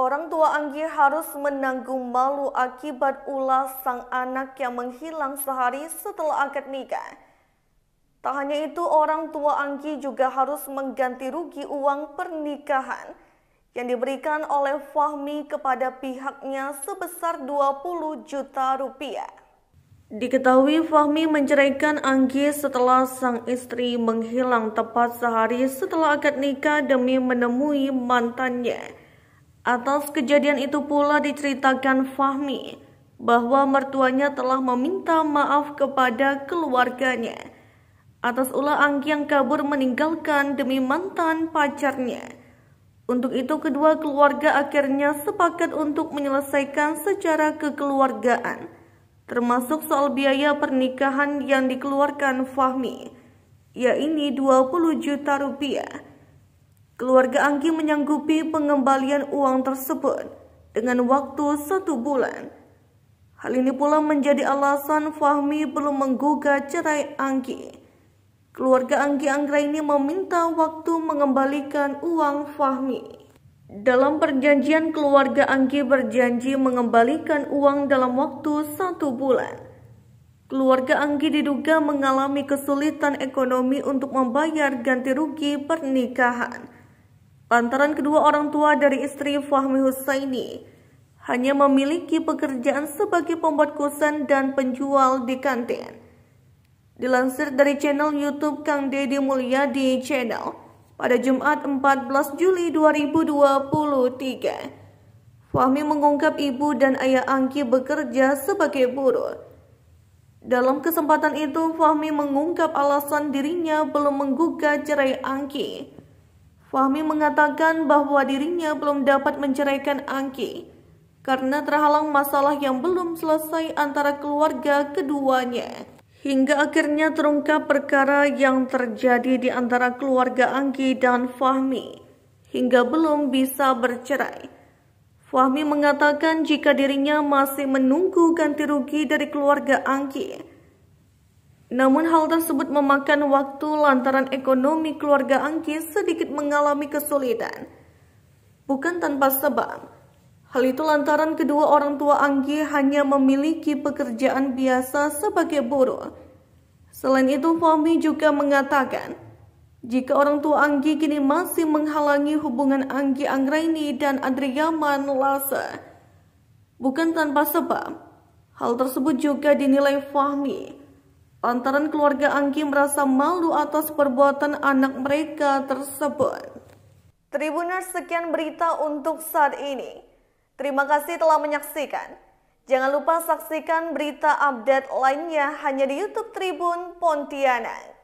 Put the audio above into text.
Orang tua Anggi harus menanggung malu akibat ulah sang anak yang menghilang sehari setelah akad nikah. Tak hanya itu, orang tua Anggi juga harus mengganti rugi uang pernikahan yang diberikan oleh Fahmi kepada pihaknya sebesar 20 juta rupiah. Diketahui Fahmi menceraikan Anggi setelah sang istri menghilang tepat sehari setelah akad nikah demi menemui mantannya. Atas kejadian itu pula diceritakan Fahmi bahwa mertuanya telah meminta maaf kepada keluarganya atas ulah Anggi yang kabur meninggalkan demi mantan pacarnya. Untuk itu kedua keluarga akhirnya sepakat untuk menyelesaikan secara kekeluargaan, termasuk soal biaya pernikahan yang dikeluarkan Fahmi, yaitu 20 juta rupiah. Keluarga Anggi menyanggupi pengembalian uang tersebut dengan waktu satu bulan. Hal ini pula menjadi alasan Fahmi belum menggugat cerai Anggi. Keluarga Anggi ini meminta waktu mengembalikan uang Fahmi. Dalam perjanjian, keluarga Anggi berjanji mengembalikan uang dalam waktu satu bulan. Keluarga Anggi diduga mengalami kesulitan ekonomi untuk membayar ganti rugi pernikahan. Lantaran kedua orang tua dari istri Fahmi Husaini hanya memiliki pekerjaan sebagai pembuat kusen dan penjual di kantin. Dilansir dari channel YouTube Kang Deddy Mulyadi Channel pada Jumat 14 Juli 2023. Fahmi mengungkap ibu dan ayah Angki bekerja sebagai buruh. Dalam kesempatan itu, Fahmi mengungkap alasan dirinya belum menggugat cerai Angki. Fahmi mengatakan bahwa dirinya belum dapat menceraikan Angki karena terhalang masalah yang belum selesai antara keluarga keduanya. Hingga akhirnya terungkap perkara yang terjadi di antara keluarga Angki dan Fahmi, hingga belum bisa bercerai. Fahmi mengatakan jika dirinya masih menunggu ganti rugi dari keluarga Angki. Namun hal tersebut memakan waktu lantaran ekonomi keluarga Angki sedikit mengalami kesulitan. Bukan tanpa sebab, hal itu lantaran kedua orang tua Angki hanya memiliki pekerjaan biasa sebagai buruh. Selain itu, Fahmi juga mengatakan, jika orang tua Anggi kini masih menghalangi hubungan Anggi Anggraini dan Adriaman Lasa bukan tanpa sebab, hal tersebut juga dinilai Fahmi Lantaran keluarga Anggi merasa malu atas perbuatan anak mereka tersebut. Tribuners sekian berita untuk saat ini. Terima kasih telah menyaksikan. Jangan lupa saksikan berita update lainnya hanya di YouTube Tribun Pontianak.